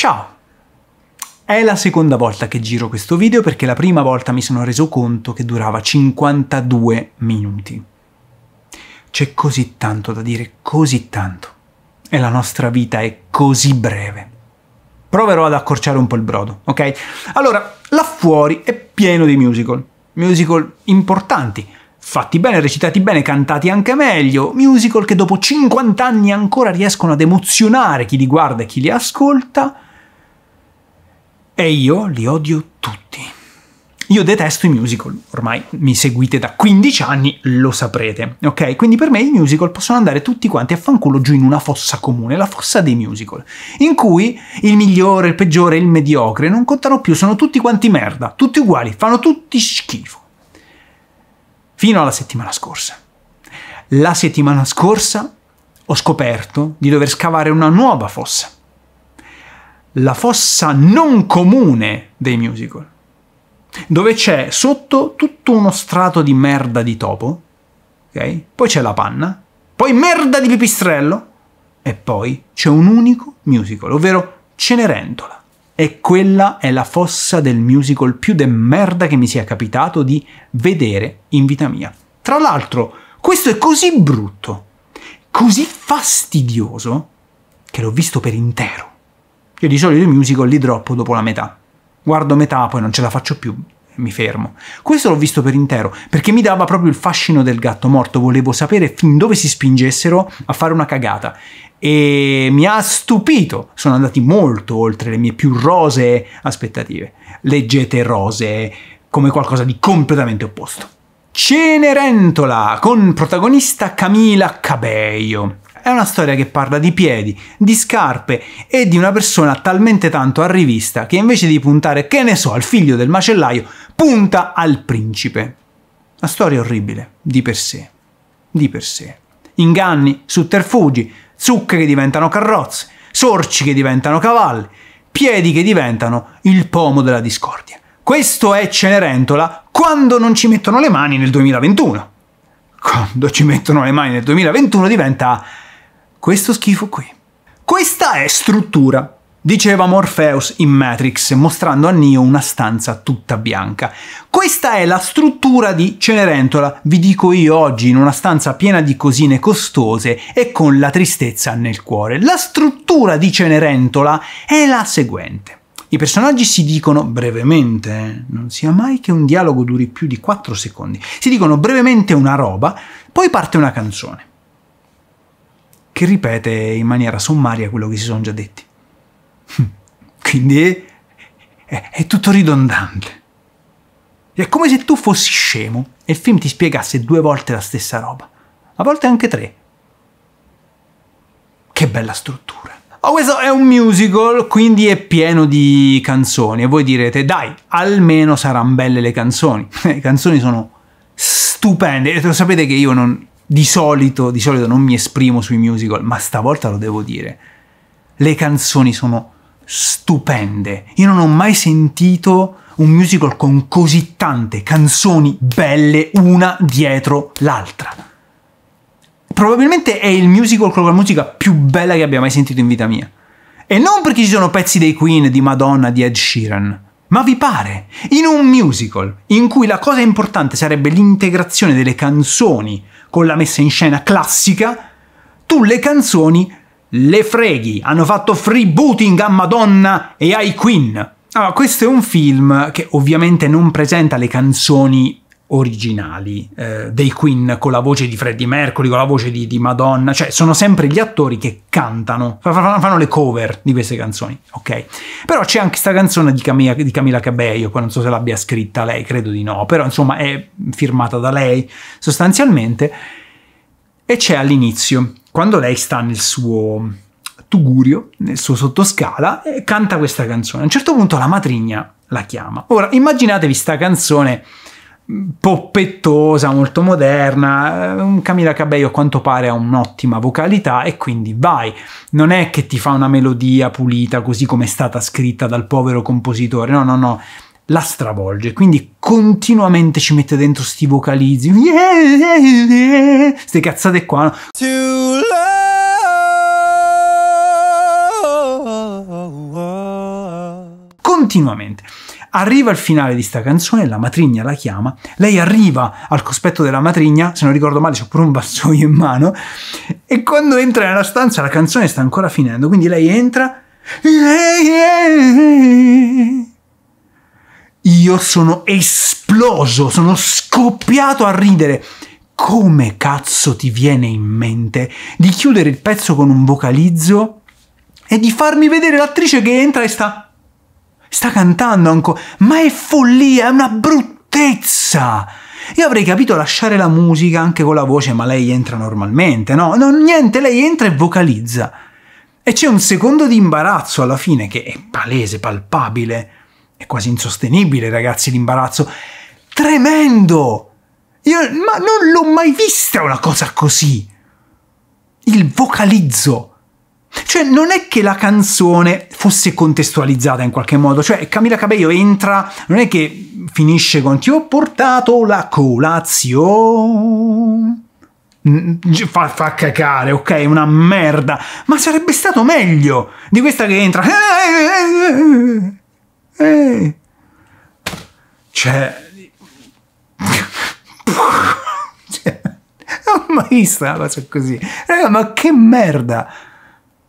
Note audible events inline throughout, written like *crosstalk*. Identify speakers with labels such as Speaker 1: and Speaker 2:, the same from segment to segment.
Speaker 1: Ciao! È la seconda volta che giro questo video perché la prima volta mi sono reso conto che durava 52 minuti. C'è così tanto da dire, così tanto. E la nostra vita è così breve. Proverò ad accorciare un po' il brodo, ok? Allora, là fuori è pieno di musical. Musical importanti, fatti bene, recitati bene, cantati anche meglio. Musical che dopo 50 anni ancora riescono ad emozionare chi li guarda e chi li ascolta e io li odio tutti. Io detesto i musical, ormai mi seguite da 15 anni, lo saprete, ok? Quindi per me i musical possono andare tutti quanti a fanculo giù in una fossa comune, la fossa dei musical, in cui il migliore, il peggiore, il mediocre non contano più, sono tutti quanti merda, tutti uguali, fanno tutti schifo. Fino alla settimana scorsa. La settimana scorsa ho scoperto di dover scavare una nuova fossa la fossa non comune dei musical, dove c'è sotto tutto uno strato di merda di topo, okay? poi c'è la panna, poi merda di pipistrello e poi c'è un unico musical, ovvero Cenerentola. E quella è la fossa del musical più de merda che mi sia capitato di vedere in vita mia. Tra l'altro, questo è così brutto, così fastidioso, che l'ho visto per intero. Io di solito i musical li droppo dopo la metà. Guardo metà, poi non ce la faccio più, mi fermo. Questo l'ho visto per intero, perché mi dava proprio il fascino del gatto morto, volevo sapere fin dove si spingessero a fare una cagata. E mi ha stupito, sono andati molto oltre le mie più rosee aspettative. Leggete rosee come qualcosa di completamente opposto. Cenerentola con protagonista Camila Cabello, è una storia che parla di piedi, di scarpe e di una persona talmente tanto a rivista che invece di puntare, che ne so, al figlio del macellaio, punta al principe. Una storia orribile, di per sé. Di per sé. Inganni, sotterfugi, zucche che diventano carrozze, sorci che diventano cavalli, piedi che diventano il pomo della discordia. Questo è Cenerentola quando non ci mettono le mani nel 2021. Quando ci mettono le mani nel 2021 diventa questo schifo qui. Questa è struttura, diceva Morpheus in Matrix, mostrando a Neo una stanza tutta bianca. Questa è la struttura di Cenerentola, vi dico io oggi, in una stanza piena di cosine costose e con la tristezza nel cuore. La struttura di Cenerentola è la seguente. I personaggi si dicono brevemente, eh, non sia mai che un dialogo duri più di 4 secondi, si dicono brevemente una roba, poi parte una canzone che ripete in maniera sommaria quello che si sono già detti. *laughs* Quindi è, è, tutto ridondante. È come se tu fossi scemo e il film ti spiegasse due volte la stessa roba, a volte anche tre. Che bella struttura. Oh, questo è un musical, quindi è pieno di canzoni. E voi direte, dai, almeno saranno belle le canzoni. *laughs* le canzoni sono stupende. E lo sapete che io non, di solito, di solito non mi esprimo sui musical, ma stavolta lo devo dire. Le canzoni sono stupende. Io non ho mai sentito un musical con così tante canzoni belle una dietro l'altra. Probabilmente è il musical con la musica più bella che abbia mai sentito in vita mia. E non perché ci sono pezzi dei Queen, di Madonna, di Ed Sheeran ma vi pare? In un musical, in cui la cosa importante sarebbe l'integrazione delle canzoni con la messa in scena classica, tu le canzoni le freghi, hanno fatto freebooting a Madonna e ai Queen. Allora, ah, questo è un film che ovviamente non presenta le canzoni originali eh, dei Queen con la voce di Freddie Mercury, con la voce di, di Madonna, cioè sono sempre gli attori che cantano, fanno le cover di queste canzoni, ok? Però c'è anche questa canzone di Camilla, di Camilla Cabello, poi non so se l'abbia scritta lei, credo di no, però insomma è firmata da lei sostanzialmente e c'è all'inizio, quando lei sta nel suo tugurio, nel suo sottoscala, e canta questa canzone. A un certo punto la matrigna la chiama. Ora immaginatevi questa canzone poppettosa, molto moderna. Eh, Camila Cabello a quanto pare ha un'ottima vocalità e quindi vai. Non è che ti fa una melodia pulita così come è stata scritta dal povero compositore, no, no, no. La stravolge, quindi continuamente ci mette dentro sti vocalizzi. Ste cazzate qua. Continuamente. Arriva al finale di sta canzone, la matrigna la chiama, lei arriva al cospetto della matrigna, se non ricordo male c'è pure un vassoio in mano, e quando entra nella stanza la canzone sta ancora finendo, quindi lei entra... Io sono esploso, sono scoppiato a ridere come cazzo ti viene in mente di chiudere il pezzo con un vocalizzo e di farmi vedere l'attrice che entra e sta Sta cantando ancora. Ma è follia, è una bruttezza. Io avrei capito lasciare la musica anche con la voce, ma lei entra normalmente, no? no niente, lei entra e vocalizza. E c'è un secondo di imbarazzo alla fine che è palese, palpabile. È quasi insostenibile, ragazzi, l'imbarazzo. Tremendo! Io, ma non l'ho mai vista una cosa così. Il vocalizzo. Cioè non è che la canzone fosse contestualizzata in qualche modo, cioè Camilla Cabello entra, non è che finisce con ti ho portato la colazione. Fa, fa, cacare, ok? Una merda. Ma sarebbe stato meglio di questa che entra. Cioè... Non ho mai visto una cosa così. Raga, ma che merda!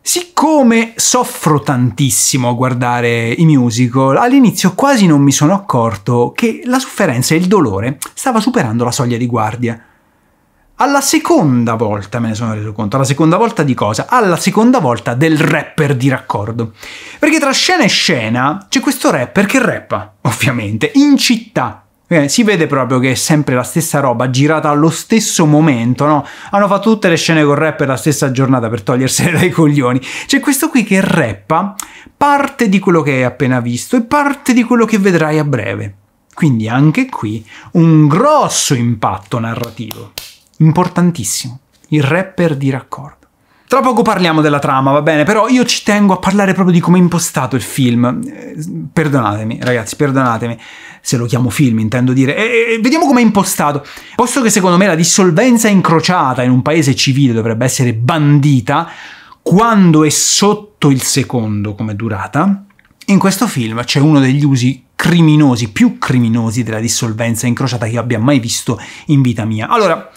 Speaker 1: Siccome soffro tantissimo a guardare i musical, all'inizio quasi non mi sono accorto che la sofferenza e il dolore stava superando la soglia di guardia. Alla seconda volta me ne sono reso conto. Alla seconda volta di cosa? Alla seconda volta del rapper di raccordo. Perché tra scena e scena c'è questo rapper che rappa, ovviamente, in città. Si vede proprio che è sempre la stessa roba girata allo stesso momento, no? Hanno fatto tutte le scene con rapper la stessa giornata per togliersene dai coglioni. C'è questo qui che rappa parte di quello che hai appena visto e parte di quello che vedrai a breve. Quindi anche qui un grosso impatto narrativo, importantissimo, il rapper di raccordo. Tra poco parliamo della trama, va bene, però io ci tengo a parlare proprio di come è impostato il film. Eh, perdonatemi, ragazzi, perdonatemi se lo chiamo film, intendo dire. E, e vediamo com'è impostato. Posto che secondo me la dissolvenza incrociata in un paese civile dovrebbe essere bandita, quando è sotto il secondo come durata, in questo film c'è uno degli usi criminosi, più criminosi della dissolvenza incrociata che io abbia mai visto in vita mia. Allora,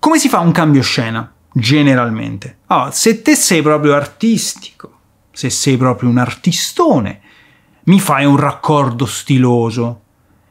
Speaker 1: come si fa un cambio scena? generalmente. Allora, se te sei proprio artistico, se sei proprio un artistone, mi fai un raccordo stiloso,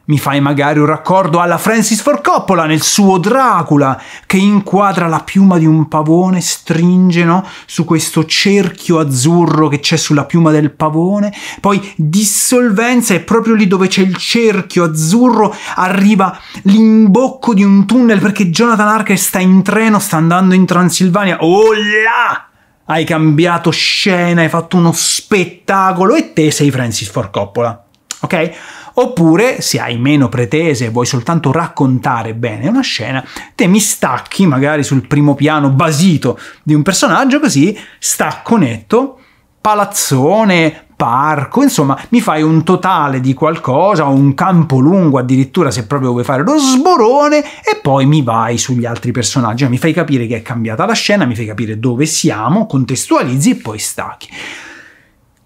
Speaker 1: mi fai magari un raccordo alla Francis Ford Coppola nel suo Dracula, che inquadra la piuma di un pavone, stringe no? su questo cerchio azzurro che c'è sulla piuma del pavone, poi dissolvenza e proprio lì dove c'è il cerchio azzurro arriva l'imbocco di un tunnel perché Jonathan Harker sta in treno, sta andando in Transilvania. Oh là! Hai cambiato scena, hai fatto uno spettacolo e te sei Francis Ford Coppola. Ok? Oppure, se hai meno pretese e vuoi soltanto raccontare bene una scena, te mi stacchi magari sul primo piano basito di un personaggio, così stacco netto, palazzone, parco, insomma, mi fai un totale di qualcosa, un campo lungo addirittura se proprio vuoi fare lo sborone e poi mi vai sugli altri personaggi, mi fai capire che è cambiata la scena, mi fai capire dove siamo, contestualizzi e poi stacchi.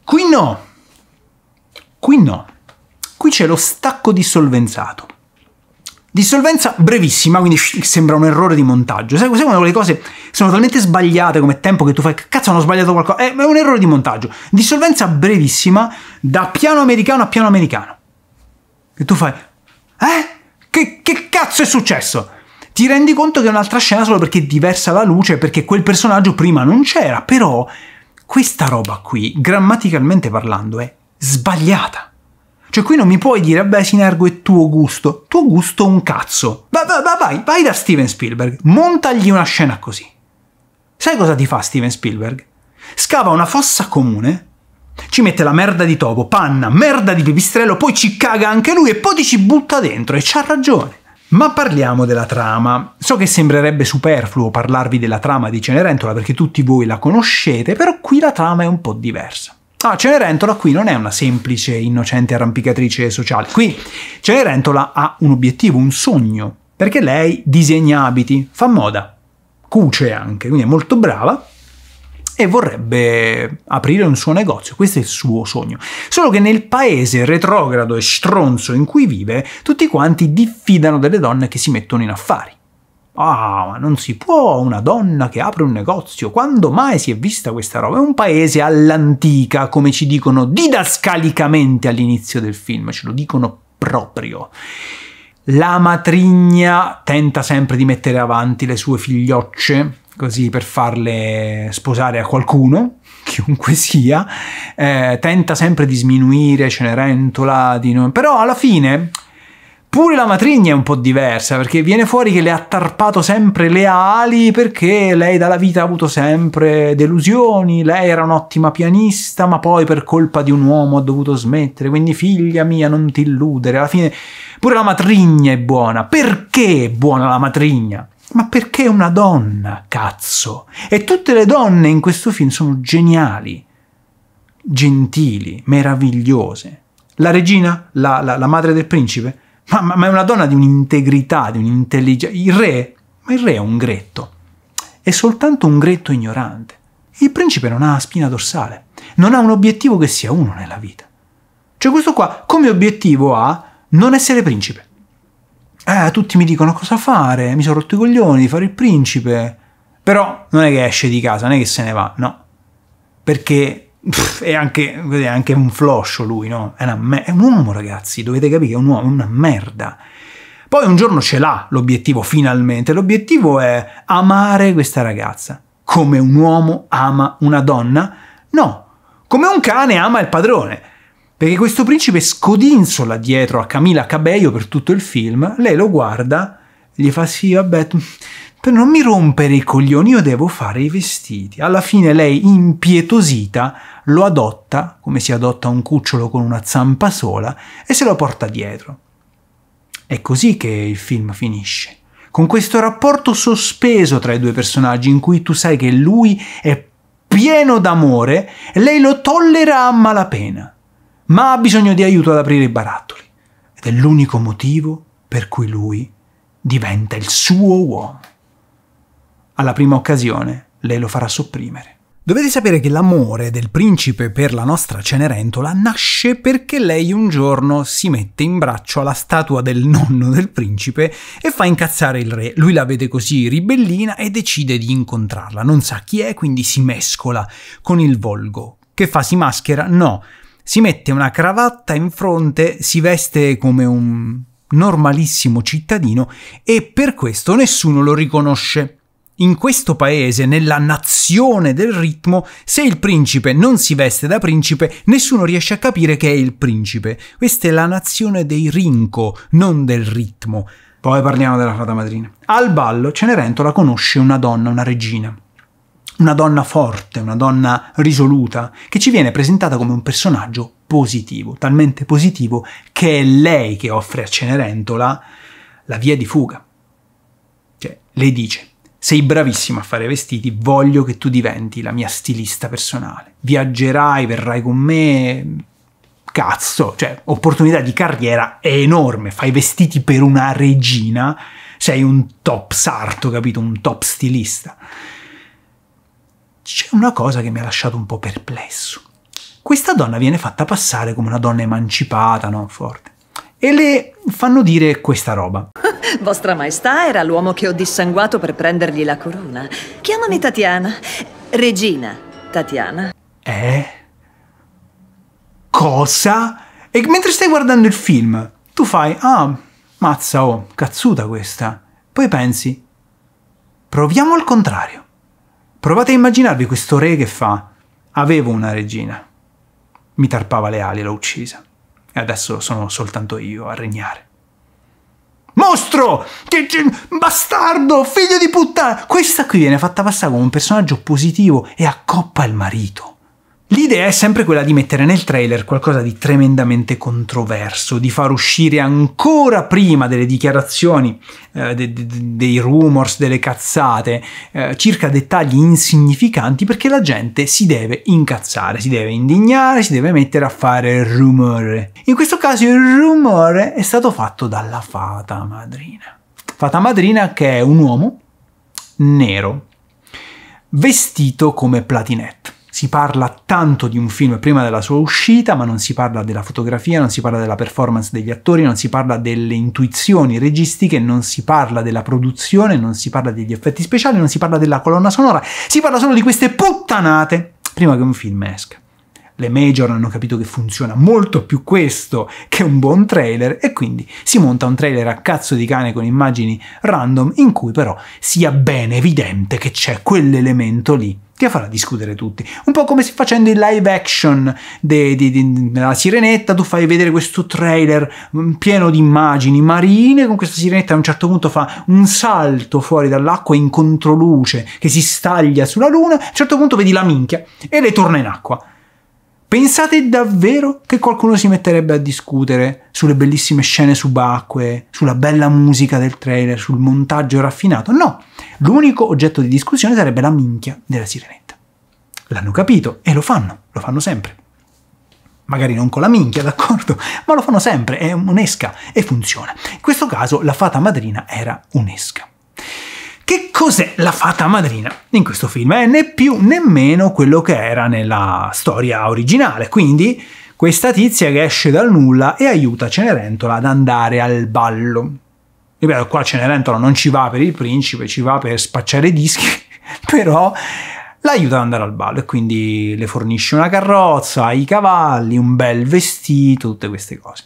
Speaker 1: Qui no. Qui no. Qui c'è lo stacco dissolvenzato. Dissolvenza brevissima, quindi sembra un errore di montaggio. Sai, sai quando le cose sono talmente sbagliate come tempo che tu fai cazzo hanno sbagliato qualcosa? È, è un errore di montaggio. Dissolvenza brevissima da piano americano a piano americano. E tu fai eh? Che, che cazzo è successo? Ti rendi conto che è un'altra scena solo perché è diversa la luce, perché quel personaggio prima non c'era, però questa roba qui, grammaticalmente parlando, è sbagliata. Cioè qui non mi puoi dire, vabbè Sinergo è tuo gusto, tuo gusto un cazzo. va, va, vai, vai da Steven Spielberg, montagli una scena così. Sai cosa ti fa Steven Spielberg? Scava una fossa comune, ci mette la merda di topo, panna, merda di pipistrello, poi ci caga anche lui e poi ti ci butta dentro e c'ha ragione. Ma parliamo della trama. So che sembrerebbe superfluo parlarvi della trama di Cenerentola perché tutti voi la conoscete, però qui la trama è un po' diversa. Ah, Cenerentola qui non è una semplice innocente arrampicatrice sociale. Qui Cenerentola ha un obiettivo, un sogno, perché lei disegna abiti, fa moda, cuce anche, quindi è molto brava e vorrebbe aprire un suo negozio, questo è il suo sogno. Solo che nel paese retrogrado e stronzo in cui vive, tutti quanti diffidano delle donne che si mettono in affari. Ah, ma non si può una donna che apre un negozio. Quando mai si è vista questa roba? È un paese all'antica, come ci dicono didascalicamente all'inizio del film, ce lo dicono proprio. La matrigna tenta sempre di mettere avanti le sue figliocce, così per farle sposare a qualcuno, *laughs* chiunque sia, eh, tenta sempre di sminuire Cenerentola, di non... però alla fine Pure la matrigna è un po' diversa perché viene fuori che le ha tarpato sempre le ali perché lei dalla vita ha avuto sempre delusioni, lei era un'ottima pianista ma poi per colpa di un uomo ha dovuto smettere, quindi figlia mia non ti illudere, alla fine pure la matrigna è buona. Perché è buona la matrigna? Ma perché è una donna, cazzo? E tutte le donne in questo film sono geniali, gentili, meravigliose. La regina, la, la, la madre del principe, ma, ma, ma è una donna di un'integrità, di un'intelligenza. Il re, ma il re è un gretto, è soltanto un gretto ignorante. Il principe non ha spina dorsale, non ha un obiettivo che sia uno nella vita. Cioè questo qua come obiettivo ha non essere principe. Eh, tutti mi dicono cosa fare, mi sono rotto i coglioni di fare il principe. Però non è che esce di casa, non è che se ne va, no. Perché Pff, è, anche, è, anche, un floscio lui, no? È, me- è un uomo, ragazzi, dovete capire, è un uomo, è una merda. Poi un giorno ce l'ha l'obiettivo, finalmente. L'obiettivo è amare questa ragazza. Come un uomo ama una donna? No. Come un cane ama il padrone. Perché questo principe scodinzola dietro a Camila Cabello per tutto il film, lei lo guarda, gli fa sì, vabbè, per non mi rompere i coglioni io devo fare i vestiti. Alla fine lei, impietosita, lo adotta, come si adotta un cucciolo con una zampa sola, e se lo porta dietro. È così che il film finisce. Con questo rapporto sospeso tra i due personaggi in cui tu sai che lui è pieno d'amore e lei lo tollera a malapena, ma ha bisogno di aiuto ad aprire i barattoli. Ed è l'unico motivo per cui lui diventa il suo uomo alla prima occasione lei lo farà sopprimere. Dovete sapere che l'amore del principe per la nostra Cenerentola nasce perché lei un giorno si mette in braccio alla statua del nonno del principe e fa incazzare il re. Lui la vede così ribellina e decide di incontrarla. Non sa chi è, quindi si mescola con il volgo. Che fa? Si maschera? No. Si mette una cravatta in fronte, si veste come un normalissimo cittadino e per questo nessuno lo riconosce. In questo paese, nella nazione del ritmo, se il principe non si veste da principe, nessuno riesce a capire che è il principe. Questa è la nazione dei rinco, non del ritmo. Poi parliamo della fata madrina. Al ballo Cenerentola conosce una donna, una regina. Una donna forte, una donna risoluta, che ci viene presentata come un personaggio positivo, talmente positivo che è lei che offre a Cenerentola la via di fuga. Cioè, lei dice sei bravissima a fare vestiti, voglio che tu diventi la mia stilista personale. Viaggerai, verrai con me. Cazzo, cioè, opportunità di carriera è enorme. Fai vestiti per una regina, sei un top sarto, capito? Un top stilista. C'è una cosa che mi ha lasciato un po' perplesso. Questa donna viene fatta passare come una donna emancipata, non Forte. E le fanno dire questa roba. *laughs* Vostra Maestà era l'uomo che ho dissanguato per prendergli la corona. Chiamami Tatiana. Regina Tatiana. Eh? Cosa? E mentre stai guardando il film, tu fai, ah, mazza, oh, cazzuta questa. Poi pensi, proviamo al contrario. Provate a immaginarvi questo re che fa, avevo una regina. Mi tarpava le ali, e l'ho uccisa. E adesso sono soltanto io a regnare. Mostro! Bastardo! Figlio di puttana! Questa qui viene fatta passare come un personaggio positivo e accoppa il marito. L'idea è sempre quella di mettere nel trailer qualcosa di tremendamente controverso, di far uscire ancora prima delle dichiarazioni, eh, de, de, dei rumors, delle cazzate, eh, circa dettagli insignificanti perché la gente si deve incazzare, si deve indignare, si deve mettere a fare rumore. In questo caso il rumore è stato fatto dalla fata madrina. Fata madrina che è un uomo nero, vestito come platinette si parla tanto di un film prima della sua uscita, ma non si parla della fotografia, non si parla della performance degli attori, non si parla delle intuizioni registiche, non si parla della produzione, non si parla degli effetti speciali, non si parla della colonna sonora, si parla solo di queste puttanate prima che un film esca. Le major hanno capito che funziona molto più questo che un buon trailer e quindi si monta un trailer a cazzo di cane con immagini random in cui però sia ben evidente che c'è quell'elemento lì ti farà discutere tutti. Un po' come se facendo il live action della sirenetta, tu fai vedere questo trailer mm, pieno di immagini marine, con questa sirenetta a un certo punto fa un salto fuori dall'acqua in controluce che si staglia sulla luna, a un certo punto vedi la minchia e le torna in acqua. Pensate davvero che qualcuno si metterebbe a discutere sulle bellissime scene subacquee, sulla bella musica del trailer, sul montaggio raffinato? No, l'unico oggetto di discussione sarebbe la minchia della sirenetta. L'hanno capito e lo fanno, lo fanno sempre. Magari non con la minchia, d'accordo, ma lo fanno sempre, è un'esca e funziona. In questo caso la fata madrina era un'esca. Che cos'è la fata madrina in questo film? È eh, né più né meno quello che era nella storia originale, quindi questa tizia che esce dal nulla e aiuta Cenerentola ad andare al ballo. Ripeto, qua Cenerentola non ci va per il principe, ci va per spacciare dischi, *laughs* però l'aiuta ad andare al ballo e quindi le fornisce una carrozza, i cavalli, un bel vestito, tutte queste cose.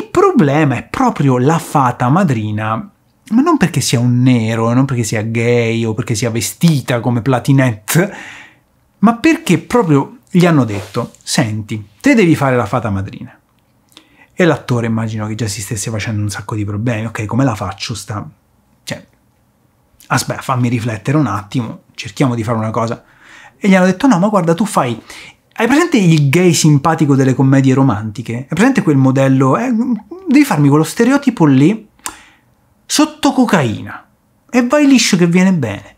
Speaker 1: Il problema è proprio la fata madrina ma non perché sia un nero, non perché sia gay o perché sia vestita come Platinette, ma perché proprio gli hanno detto, senti, te devi fare la fata madrina. E l'attore immagino che già si stesse facendo un sacco di problemi, ok, come la faccio sta... Cioè, aspetta, fammi riflettere un attimo, cerchiamo di fare una cosa. E gli hanno detto, no, ma guarda, tu fai hai presente il gay simpatico delle commedie romantiche? Hai presente quel modello? Eh, devi farmi quello stereotipo lì sotto cocaina e vai liscio che viene bene.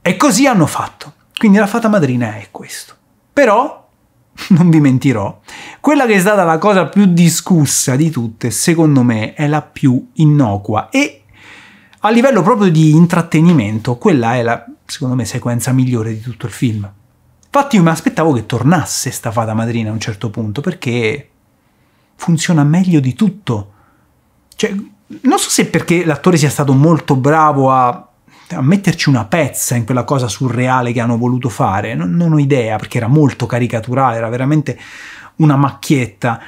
Speaker 1: E così hanno fatto. Quindi la fata madrina è questo. Però *laughs* non vi mentirò, quella che è stata la cosa più discussa di tutte, secondo me, è la più innocua e a livello proprio di intrattenimento, quella è la, secondo me, sequenza migliore di tutto il film. Infatti io mi aspettavo che tornasse sta fata madrina a un certo punto, perché funziona meglio di tutto. Cioè, non so se perché l'attore sia stato molto bravo a, a, metterci una pezza in quella cosa surreale che hanno voluto fare, non, non ho idea, perché era molto caricaturale, era veramente una macchietta.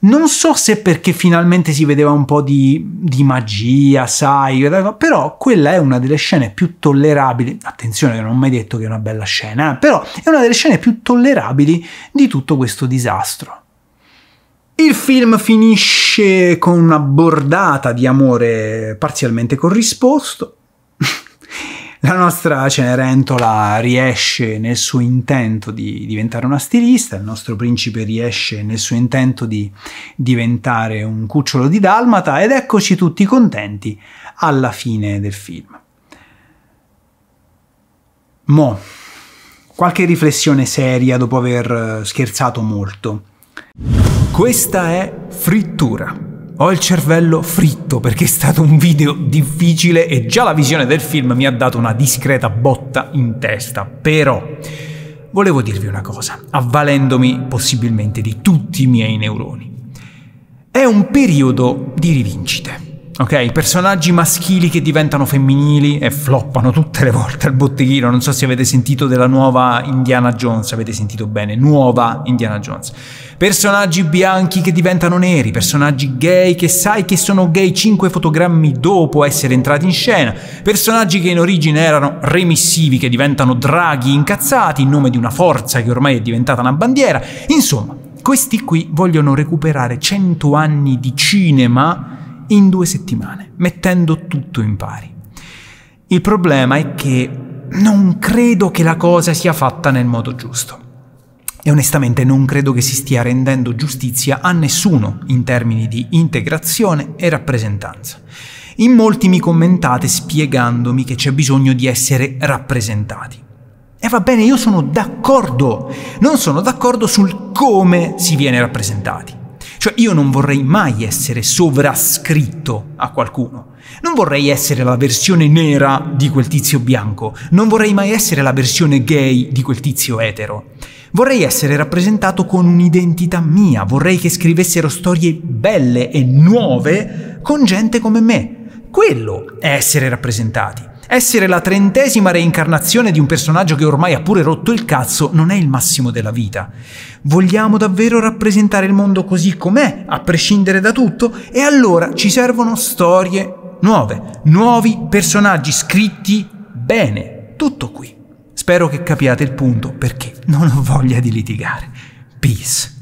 Speaker 1: Non so se perché finalmente si vedeva un po' di, di, magia, sai, però quella è una delle scene più tollerabili. Attenzione, non ho mai detto che è una bella scena, eh? però è una delle scene più tollerabili di tutto questo disastro. Il film finisce con una bordata di amore parzialmente corrisposto. *laughs* La nostra Cenerentola riesce nel suo intento di diventare una stilista, il nostro principe riesce nel suo intento di diventare un cucciolo di dalmata ed eccoci tutti contenti alla fine del film. Mo, qualche riflessione seria dopo aver scherzato molto. Questa è Frittura. Ho il cervello fritto perché è stato un video difficile e già la visione del film mi ha dato una discreta botta in testa. Però volevo dirvi una cosa, avvalendomi possibilmente di tutti i miei neuroni. È un periodo di rivincite. Ok, personaggi maschili che diventano femminili e floppano tutte le volte al botteghino. Non so se avete sentito della nuova Indiana Jones, avete sentito bene, nuova Indiana Jones. Personaggi bianchi che diventano neri, personaggi gay che sai che sono gay 5 fotogrammi dopo essere entrati in scena, personaggi che in origine erano remissivi che diventano draghi incazzati in nome di una forza che ormai è diventata una bandiera. Insomma, questi qui vogliono recuperare 100 anni di cinema in due settimane, mettendo tutto in pari. Il problema è che non credo che la cosa sia fatta nel modo giusto. E onestamente non credo che si stia rendendo giustizia a nessuno in termini di integrazione e rappresentanza. In molti mi commentate spiegandomi che c'è bisogno di essere rappresentati. E va bene, io sono d'accordo, non sono d'accordo sul come si viene rappresentati. Cioè io non vorrei mai essere sovrascritto a qualcuno. Non vorrei essere la versione nera di quel tizio bianco, non vorrei mai essere la versione gay di quel tizio etero. Vorrei essere rappresentato con un'identità mia, vorrei che scrivessero storie belle e nuove con gente come me. Quello è essere rappresentati. Essere la trentesima reincarnazione di un personaggio che ormai ha pure rotto il cazzo non è il massimo della vita. Vogliamo davvero rappresentare il mondo così com'è, a prescindere da tutto? E allora ci servono storie nuove, nuovi personaggi scritti bene. Tutto qui. Spero che capiate il punto perché non ho voglia di litigare. Peace.